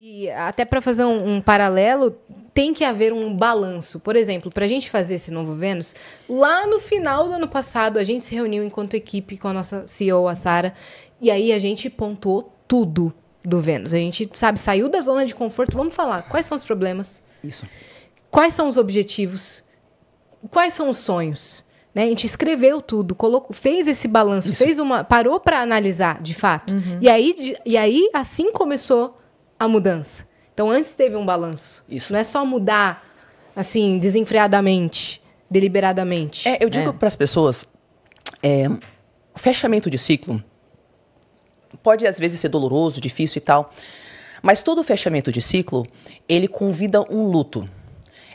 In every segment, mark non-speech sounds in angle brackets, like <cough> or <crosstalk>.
E até para fazer um, um, paralelo, tem que haver um balanço. Por exemplo, para a gente fazer esse novo Vênus, lá no final do ano passado, a gente se reuniu enquanto equipe com a nossa CEO, a Sara, e aí a gente pontuou tudo do Vênus. A gente, sabe, saiu da zona de conforto, vamos falar quais são os problemas. Isso. Quais são os objetivos? Quais são os sonhos? Né? A gente escreveu tudo, colocou, fez esse balanço, Isso. fez uma, parou para analisar, de fato. Uhum. E aí, de, e aí assim começou a mudança. Então antes teve um balanço. Isso. Não é só mudar assim desenfreadamente, deliberadamente. É, eu digo né? para as pessoas, é, fechamento de ciclo pode às vezes ser doloroso, difícil e tal, mas todo fechamento de ciclo ele convida um luto.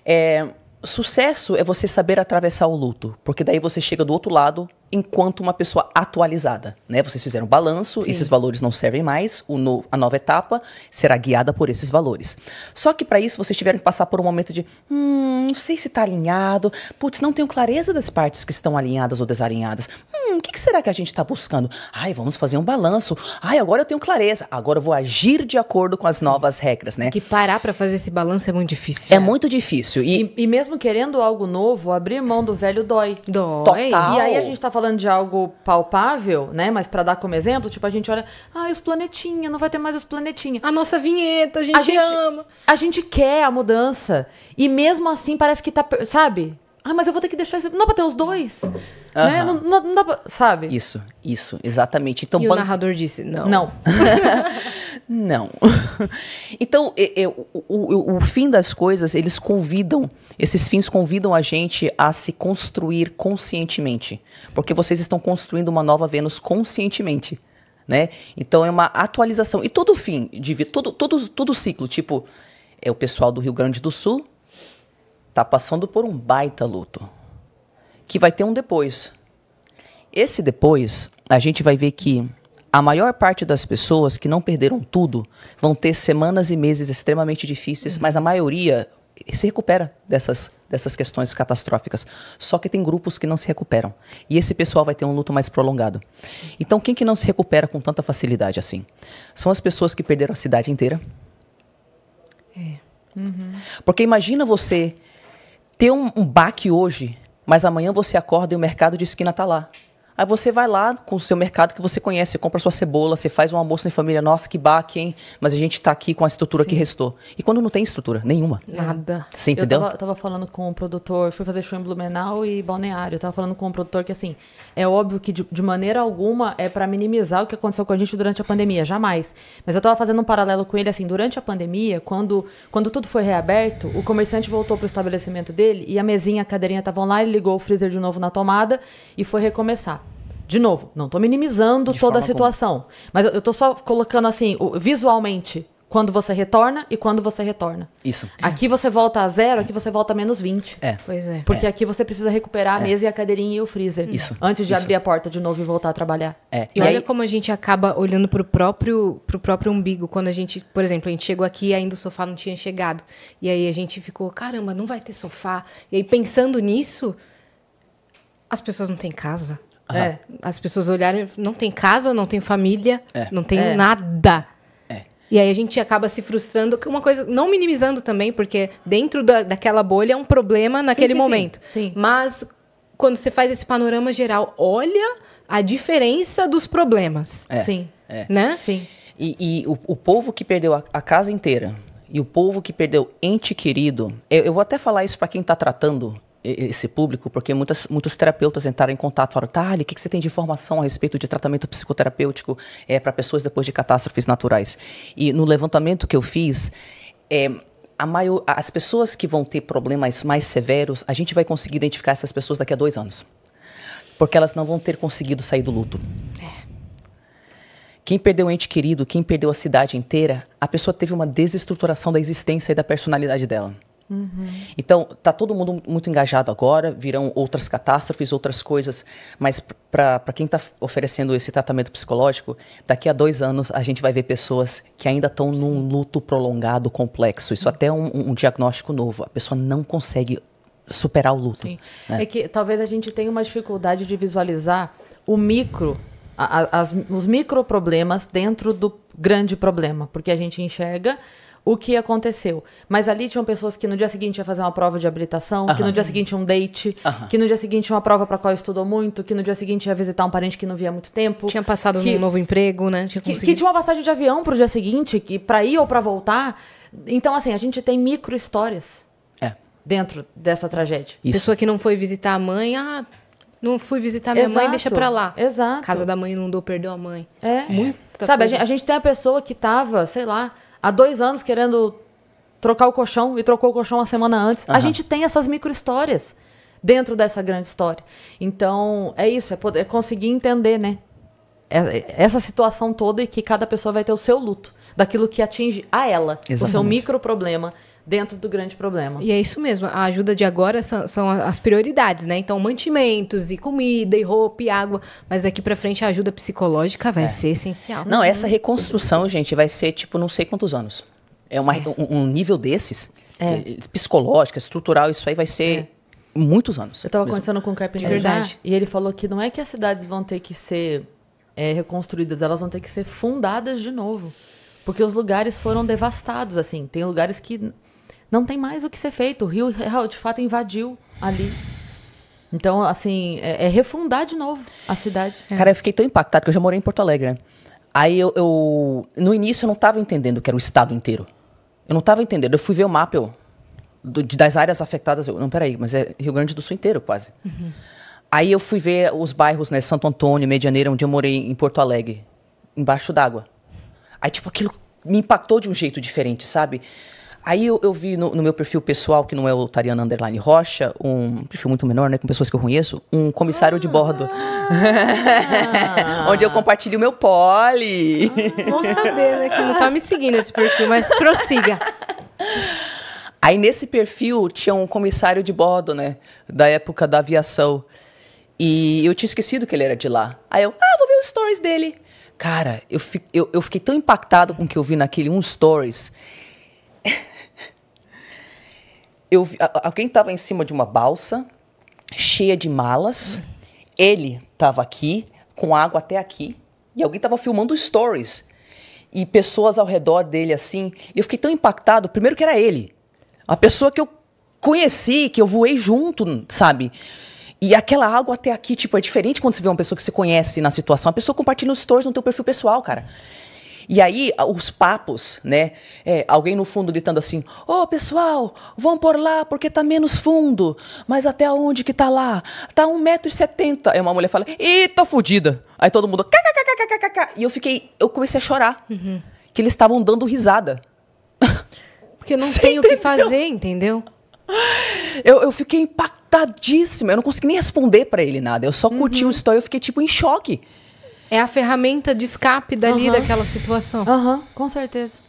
É, sucesso é você saber atravessar o luto, porque daí você chega do outro lado enquanto uma pessoa atualizada, né? Vocês fizeram balanço, Sim. esses valores não servem mais, o no, a nova etapa será guiada por esses valores. Só que para isso vocês tiveram que passar por um momento de, hum, não sei se está alinhado, putz, não tenho clareza das partes que estão alinhadas ou desalinhadas. Hum, o que, que, será que a gente está buscando? Ai, vamos fazer um balanço. Ai, agora eu tenho clareza. Agora eu vou agir de acordo com as novas regras, né? Que parar para fazer esse balanço é muito difícil. É, é. muito difícil. E... e... E, mesmo querendo algo novo, abrir mão do velho dói. Dói. Total. E aí a gente está falando falando de algo palpável, né? Mas para dar como exemplo, tipo, a gente olha, ah, os planetinha, não vai ter mais os planetinha. A nossa vinheta, a gente, a gente ama. A gente quer a mudança. E mesmo assim parece que tá, sabe? Ah, mas eu vou ter que deixar isso. Não dá pra ter os dois. Uhum. Né? Não, não, não, dá pra. Sabe? Isso, isso, exatamente. Então, e ban... o narrador disse: não. Não. <laughs> <laughs> Não. <laughs> então, eu, o, o, o fim das coisas, eles convidam, esses fins convidam a gente a se construir conscientemente. Porque vocês estão construindo uma nova Vênus conscientemente. Né? Então é uma atualização. E todo fim de vida, todo, todo, todo ciclo, tipo, é o pessoal do Rio Grande do Sul está passando por um baita luto. Que vai ter um depois. Esse depois, a gente vai ver que a maior parte das pessoas que não perderam tudo vão ter semanas e meses extremamente difíceis, uhum. mas a maioria se recupera dessas, dessas questões catastróficas. Só que tem grupos que não se recuperam. E esse pessoal vai ter um luto mais prolongado. Então, quem que não se recupera com tanta facilidade assim? São as pessoas que perderam a cidade inteira. É. Uhum. Porque imagina você ter um, um baque hoje, mas amanhã você acorda e o mercado de esquina está lá. Aí você vai lá com o seu mercado que você conhece, você compra sua cebola, você faz um almoço em família, nossa, que baque, hein? Mas a gente está aqui com a estrutura Sim. que restou. E quando não tem estrutura? Nenhuma. Nada. Você entendeu? Eu tava, tava, falando com um produtor, fui fazer show em Blumenau e Balneário. Eu tava falando com um produtor que, assim, é óbvio que de, de maneira alguma é para minimizar o que aconteceu com a gente durante a pandemia, jamais. Mas eu estava fazendo um paralelo com ele, assim, durante a pandemia, quando, quando tudo foi reaberto, o comerciante voltou pro estabelecimento dele e a mesinha, a cadeirinha estavam lá, ele ligou o freezer de novo na tomada e foi recomeçar. De novo, não estou minimizando de toda a situação. Como? Mas eu estou só colocando assim, visualmente, quando você retorna e quando você retorna. Isso. Aqui você volta a zero, aqui você volta a menos 20. É. Pois é. Porque é. aqui você precisa recuperar a é. mesa e a cadeirinha e o freezer. Isso. Antes de Isso. abrir a porta de novo e voltar a trabalhar. É. E olha como a gente acaba olhando pro próprio, pro próprio umbigo. Quando a gente, por exemplo, a gente chegou aqui e ainda o sofá não tinha chegado. E aí a gente ficou, caramba, não vai ter sofá. E aí pensando nisso, as pessoas não têm casa. É, as pessoas olharem, não tem casa, não tem família, é. não tem é. nada. É. E aí a gente acaba se frustrando, que uma coisa, não minimizando também, porque dentro da, daquela bolha é um problema naquele sim, sim, momento. Sim. Mas quando você faz esse panorama geral, olha a diferença dos problemas. É. Sim. É. Né? Sim. E, e o, o, povo que perdeu a, a casa inteira, e o povo que perdeu ente querido, eu, eu vou até falar isso para quem está tratando esse público, porque muitas, muitos terapeutas entraram em contato e falaram, Thali, o que, que você tem de informação a respeito de tratamento psicoterapêutico é, eh, para pessoas depois de catástrofes naturais? E no levantamento que eu fiz, é, maior, as pessoas que vão ter problemas mais severos, a gente vai conseguir identificar essas pessoas daqui a dois anos. Porque elas não vão ter conseguido sair do luto. É. Quem perdeu o ente querido, quem perdeu a cidade inteira, a pessoa teve uma desestruturação da existência e da personalidade dela. Uhum. Então, tá todo mundo muito engajado agora, virão outras catástrofes, outras coisas, mas para quem está oferecendo esse tratamento psicológico, daqui a dois anos a gente vai ver pessoas que ainda estão num luto prolongado, complexo. Isso Sim. até é um, um diagnóstico novo. A pessoa não consegue superar o luto. Né? É que talvez a gente tenha uma dificuldade de visualizar o micro, a, as, os micro problemas dentro do grande problema, porque a gente enxerga o que aconteceu. Mas ali tinham pessoas que no dia seguinte ia fazer uma prova de habilitação, uhum. que no dia seguinte um date, uhum. que no dia seguinte uma prova para qual estudou muito, que no dia seguinte ia visitar um parente que não via há muito tempo. Tinha passado que, novo emprego, né? Tinha que, que, tinha uma passagem de avião pro dia seguinte, que para ir ou para voltar. Então, assim, a gente tem micro histórias é. dentro dessa tragédia. Isso. Pessoa que não foi visitar a mãe, ah, não fui visitar minha Exato. mãe, deixa pra lá. Exato. Casa da mãe não dou, perdeu a mãe. É. Sabe, a gente, a gente, tem a pessoa que tava, sei lá, há dois anos querendo trocar o colchão e trocou o colchão uma semana antes. Uhum. A gente tem essas micro histórias dentro dessa grande história. Então, é isso, é, poder, é conseguir entender, né? É, é, essa situação toda e que cada pessoa vai ter o seu luto daquilo que atinge a ela, Exatamente. o seu micro problema dentro do grande problema. E é isso mesmo. A ajuda de agora são, são as prioridades, né? Então, mantimentos e comida e roupa e água. Mas daqui para frente a ajuda psicológica vai é. ser essencial. Não, essa reconstrução, gente, vai ser tipo não sei quantos anos. É, uma, é. Um, um, nível desses, é. Eh, psicológica, estrutural, isso aí vai ser é. muitos anos. Eu estava conversando com Carpenter carpinteiro já, e ele falou que não é que as cidades vão ter que ser é, reconstruídas, elas vão ter que ser fundadas de novo. Porque os lugares foram devastados, assim. Tem lugares que não tem mais o que ser feito. O Rio Real, de fato, invadiu ali. Então, assim, é, é refundar de novo a cidade. É. Cara, eu fiquei tão impactado que eu já morei em Porto Alegre, né? Aí eu, eu, No início eu não estava entendendo que era o estado inteiro. Eu não estava entendendo. Eu fui ver o mapa eu, do, das áreas afetadas. Eu, não, peraí, mas é Rio Grande do Sul inteiro, quase. Uhum. Aí eu fui ver os bairros, né? Santo Antônio, Medianeira, onde eu morei em Porto Alegre, embaixo d'água. Aí, tipo, aquilo me impactou de um jeito diferente, sabe? Aí eu, eu vi no, no, meu perfil pessoal, que não é o Tariana Underline Rocha, um perfil muito menor, né? Com pessoas que eu conheço, um comissário ah, de bordo. Ah, <laughs> onde eu compartilho o meu pole. Ah, bom saber, né? Que não tá me seguindo esse perfil, mas prossiga. Aí nesse perfil tinha um comissário de bordo, né? Da época da aviação. E eu tinha esquecido que ele era de lá. Aí eu, ah, vou ver os stories dele. Cara, eu, fi, eu, eu fiquei tão impactado com o que eu vi naquele um stories eu vi, alguém estava em cima de uma balsa cheia de malas. Ele estava aqui com água até aqui e alguém estava filmando stories e pessoas ao redor dele assim. E eu fiquei tão impactado. Primeiro que era ele, a pessoa que eu conheci, que eu voei junto, sabe? E aquela água até aqui, tipo, é diferente quando você vê uma pessoa que você conhece na situação. A pessoa compartilha os stories no teu perfil pessoal, cara. E aí, os papos, né? É, alguém no fundo gritando assim: Ô oh, pessoal, vão por lá porque tá menos fundo. Mas até onde que tá lá? Tá 1,70m. Aí uma mulher fala: Ih, tô fodida. Aí todo mundo. Kkkkkk. E eu fiquei. Eu comecei a chorar. Uhum. Que eles estavam dando risada. <laughs> Porque não Você tem o que fazer, entendeu? Eu, eu fiquei impactadíssima. Eu não consegui nem responder para ele nada. Eu só curti uhum. o story. Eu fiquei tipo em choque é a ferramenta de escape dali uhum. daquela situação. Aham, uhum, com certeza.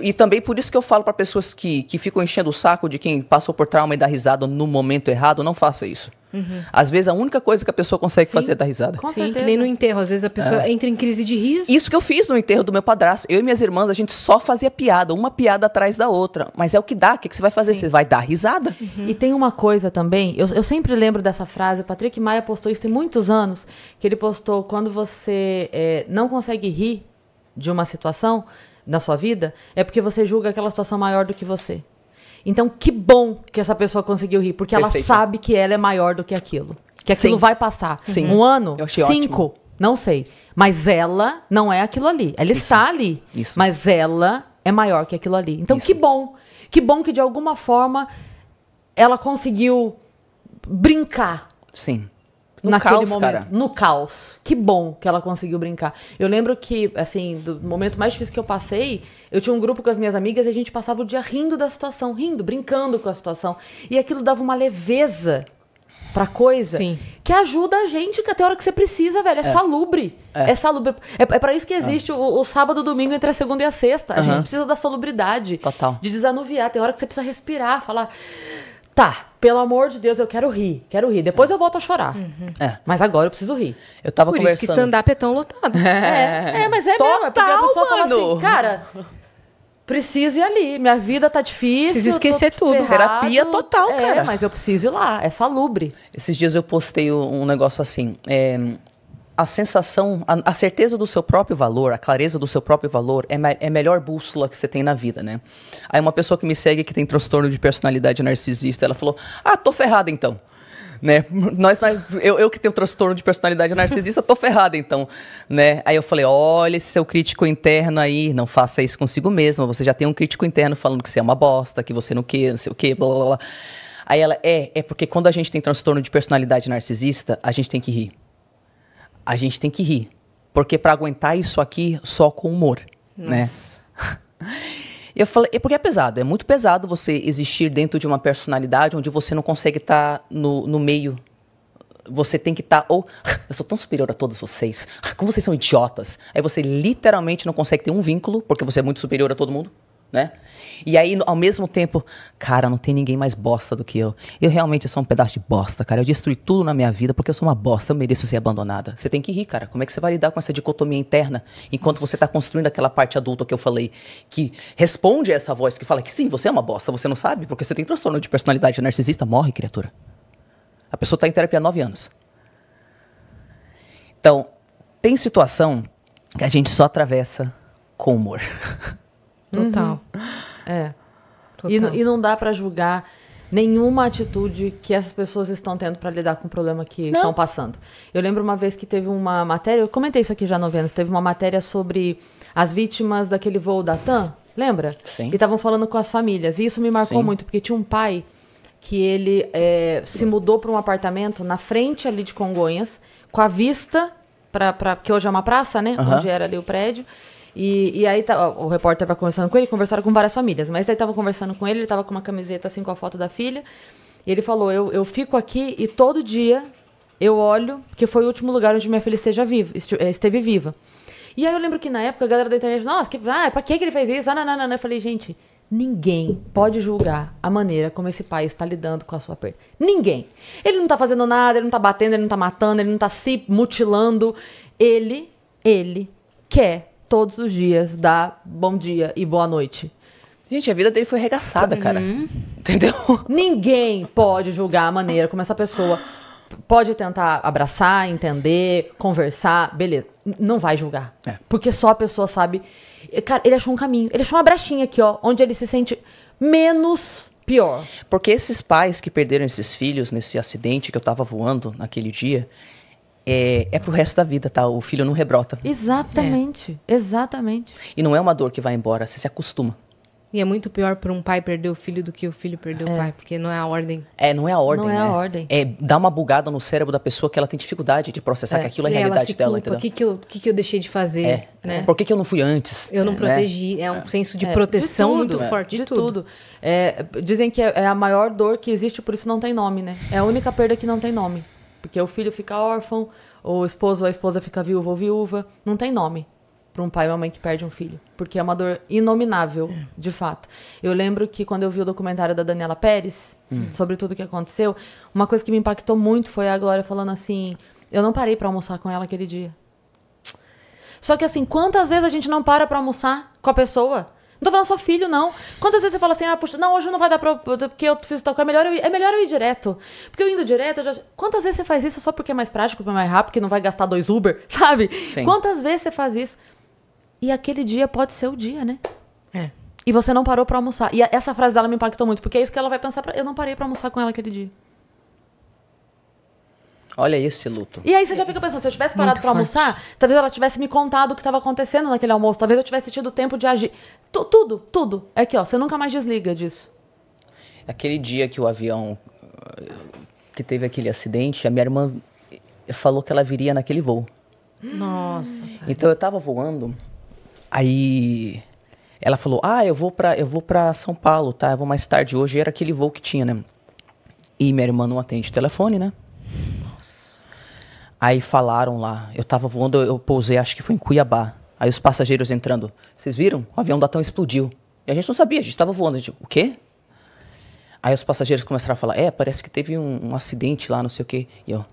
E também por isso que eu falo para pessoas que, que ficam enchendo o saco de quem passou por trauma e dá risada no momento errado, não faça isso. Uhum. Às vezes a única coisa que a pessoa consegue Sim. fazer é dar risada. Com Sim, certeza. que nem no enterro. Às vezes a pessoa é. entra em crise de riso. Isso que eu fiz no enterro do meu padrasto. Eu e minhas irmãs, a gente só fazia piada, uma piada atrás da outra. Mas é o que dá. O que, que você vai fazer? Sim. Você vai dar risada. Uhum. E tem uma coisa também, eu, eu sempre lembro dessa frase, o Patrick Maia postou isso tem muitos anos, que ele postou quando você é, não consegue rir de uma situação, na sua vida, é porque você julga aquela situação maior do que você. Então, que bom que essa pessoa conseguiu rir, porque Perfeito. ela sabe que ela é maior do que aquilo. Que aquilo Sim. vai passar. Sim. Um ano, cinco, ótimo. não sei. Mas ela não é aquilo ali. Ela Isso. está ali, Isso. mas ela é maior que aquilo ali. Então, Isso. que bom. Que bom que de alguma forma ela conseguiu brincar. Sim. No naquele caos, momento. Cara. No caos. Que bom que ela conseguiu brincar. Eu lembro que, assim, do momento mais difícil que eu passei, eu tinha um grupo com as minhas amigas e a gente passava o dia rindo da situação, rindo, brincando com a situação. E aquilo dava uma leveza pra coisa Sim. que ajuda a gente que até a hora que você precisa, velho. É, é. salubre. É, é salubre. É, é para isso que existe é. o, o sábado e domingo entre a segunda e a sexta. A uhum. gente precisa da salubridade. Total. De desanuviar. Tem hora que você precisa respirar, falar tá, pelo amor de Deus, eu quero rir, quero rir. Depois é. eu volto a chorar. Uhum. É. Mas agora eu preciso rir. Eu tava Por conversando... isso que stand-up é tão lotado. É, <laughs> é, é mas é Total, mesmo. É porque a pessoa mano. fala assim, cara... Preciso ir ali, minha vida tá difícil. Preciso esquecer tudo. Ferrado. Terapia total, é, cara. Mas eu preciso ir lá, é salubre. Esses dias eu postei um negócio assim. É, a sensação, a, a, certeza do seu próprio valor, a clareza do seu próprio valor é, é a melhor bússola que você tem na vida, né? Aí uma pessoa que me segue que tem transtorno de personalidade narcisista, ela falou: Ah, tô ferrada então. Né? Nós, eu, eu que tenho transtorno de personalidade narcisista, tô ferrada então, né? Aí eu falei, olha esse seu crítico interno aí, não faça isso consigo mesma, você já tem um crítico interno falando que você é uma bosta, que você não quer, não sei o quê, blá, blá, blá. Aí ela, é, é porque quando a gente tem transtorno de personalidade narcisista, a gente tem que rir a gente tem que rir. Porque para aguentar isso aqui só com humor, né? Nossa. né? <laughs> eu falei, é porque é pesado, é muito pesado você existir dentro de uma personalidade onde você não consegue estar tá no, no meio. Você tem que estar, tá, ou <sighs> eu sou tão superior a todos vocês, <sighs> como vocês são idiotas. Aí você literalmente não consegue ter um vínculo, porque você é muito superior a todo mundo né? E aí, ao mesmo tempo, cara, não tem ninguém mais bosta do que eu. Eu realmente sou um pedaço de bosta, cara. Eu destruí tudo na minha vida porque eu sou uma bosta, eu mereço ser abandonada. Você tem que rir, cara. Como é que você vai lidar com essa dicotomia interna enquanto você está construindo aquela parte adulta que eu falei, que responde a essa voz que fala que sim, você é uma bosta, você não sabe, porque você tem transtorno de personalidade narcisista, morre, criatura. A pessoa está em terapia há nove anos. Então, tem situação que a gente só atravessa com humor. <laughs> Total. Uhum. É. Total. E, e não dá para julgar nenhuma atitude que essas pessoas estão tendo para lidar com o problema que estão passando. Eu lembro uma vez que teve uma matéria, eu comentei isso aqui já no anos, teve uma matéria sobre as vítimas daquele voo da TAM, lembra? Sim. E estavam falando com as famílias. E isso me marcou Sim. muito, porque tinha um pai que ele é, se mudou para um apartamento na frente ali de Congonhas, com a vista para que hoje é uma praça, né? Uhum. Onde era ali o prédio. E, e aí tá, o repórter estava conversando com ele, conversaram com várias famílias, mas aí estava conversando com ele, ele estava com uma camiseta assim com a foto da filha. E ele falou: eu, eu fico aqui e todo dia eu olho, porque foi o último lugar onde minha filha esteja viva, eh, esteve viva. E aí eu lembro que na época a galera da internet, nossa, que, ah, pra que ele fez isso? Ah, não, não, não, não. Eu falei, gente, ninguém pode julgar a maneira como esse pai está lidando com a sua perda. Ninguém. Ele não está fazendo nada, ele não está batendo, ele não está matando, ele não está se mutilando. Ele, ele quer todos os dias dá bom dia e boa noite. Gente, a vida dele foi arregaçada, uhum. cara. Entendeu? Ninguém pode julgar a maneira como essa pessoa pode tentar abraçar, entender, conversar, beleza. Não vai julgar. É. Porque só a pessoa sabe. Cara, ele achou um caminho. Ele achou uma brechinha aqui, ó, onde ele se sente menos pior. Porque esses pais que perderam esses filhos nesse acidente que eu tava voando naquele dia, é, é pro resto da vida, tá? O filho não rebrota. Exatamente, é. exatamente. E não é uma dor que vai embora, você se acostuma. E é muito pior para um pai perder o filho do que o filho perder é. o pai, porque não é a ordem. É, não é a ordem. Não é a né? ordem. É dar uma bugada no cérebro da pessoa que ela tem dificuldade de processar é. que aquilo é a realidade dela. Culpa, entendeu? O que, que, eu, que, que eu deixei de fazer? É. Né? Por que, que eu não fui antes? Eu não é. protegi. É, um é. senso de é, proteção de tudo, muito forte. De, de tudo. tudo. dizem que é a maior dor que existe, por isso não tem nome, né? É a única perda que não tem nome. Porque o filho fica órfão, o esposo ou a esposa fica viúva ou viúva. Não tem nome para um pai e uma mãe que perde um filho. Porque é uma dor inominável, é. de fato. Eu lembro que quando eu vi o documentário da Daniela Pérez, hum. sobre tudo o que aconteceu, uma coisa que me impactou muito foi a Glória falando assim: eu não parei para almoçar com ela aquele dia. Só que assim, quantas vezes a gente não para para almoçar com a pessoa? Não tô falando só filho, não. Quantas vezes você fala assim, ah, puxa, não, hoje não vai dar pra. Porque eu preciso tocar. É melhor eu ir, é melhor eu ir direto. Porque eu indo direto, eu já... Quantas vezes você faz isso só porque é mais prático, porque é mais rápido, que não vai gastar dois Uber, <laughs> sabe? Sim. Quantas vezes você faz isso? E aquele dia pode ser o dia, né? É. E você não parou para almoçar. E essa frase dela me impactou muito, porque é isso que ela vai pensar. Pra... Eu não parei para almoçar com ela aquele dia. Olha esse luto. E aí você já fica pensando, se eu tivesse parado para almoçar, talvez ela tivesse me contado o que estava acontecendo naquele almoço, talvez eu tivesse tido tempo de agir. tudo, tudo. É que, ó, você nunca mais desliga disso. Aquele dia que o avião que teve aquele acidente, a minha irmã falou que ela viria naquele voo. Nossa. Tá. Então eu estava voando, aí ela falou: "Ah, eu vou para eu vou para São Paulo, tá? Eu vou mais tarde hoje". Era aquele voo que tinha, né? E minha irmã não atende o telefone, né? Aí falaram lá, eu tava voando, eu pousei, acho que foi em Cuiabá. Aí os passageiros entrando, vocês viram? O avião da TAM explodiu. E a gente não sabia, a gente tava voando. A gente, o quê? Aí os passageiros começaram a falar, é, parece que teve um, um acidente lá, não sei o quê. E eu...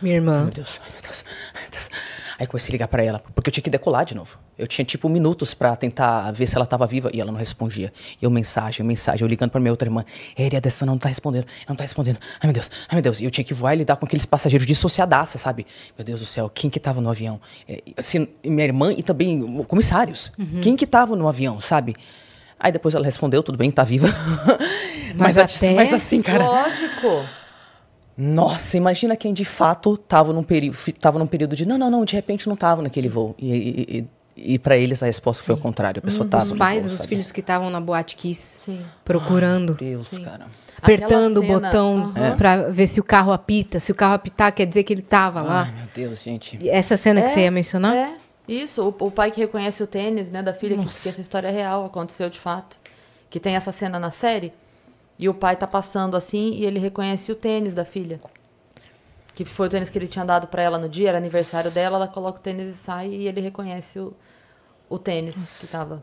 Minha irmã. Ai, meu Deus, ai, meu Deus, ai, meu Deus. Aí comecei a ligar para ela, porque eu tinha que decolar de novo. Eu tinha tipo minutos para tentar ver se ela estava viva e ela não respondia. eu mensagem, mensagem, eu ligando para minha outra irmã. Ele dessa não tá respondendo, não tá respondendo. Ai meu Deus, ai meu Deus. E eu tinha que voar e lidar com aqueles passageiros sociedade, sabe? Meu Deus do céu, quem que tava no avião? É, assim, minha irmã e também comissários. Uhum. Quem que tava no avião, sabe? Aí depois ela respondeu, tudo bem, tá viva. <laughs> mas, mas, até... mas assim, cara. Lógico. Nossa, imagina quem de fato estava num, num período de não, não, não, de repente não estava naquele voo. E, e, e, e para eles a resposta Sim. foi o contrário. A pessoa uhum. tava Os pais voo, dos sabe? filhos que estavam na boate quis procurando. Ai, Deus, Sim. cara. Apertando o botão uhum. para ver se o carro apita. Se o carro apitar, quer dizer que ele estava lá. Ai, meu Deus, gente. E essa cena é, que você ia mencionar? É. Isso, o, o, pai que reconhece o tênis, né, da filha, que, que essa história é real, aconteceu de fato. Que tem essa cena na série. E o pai tá passando assim e ele reconhece o tênis da filha. Que foi o tênis que ele tinha dado para ela no dia, era aniversário dela, ela coloca o tênis e sai e ele reconhece o, o tênis Nossa. que tava.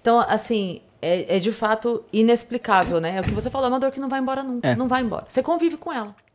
Então, assim, é, é, de fato inexplicável, né? É o que você falou, é uma dor que não vai embora nunca. É. Não vai embora. Você convive com ela.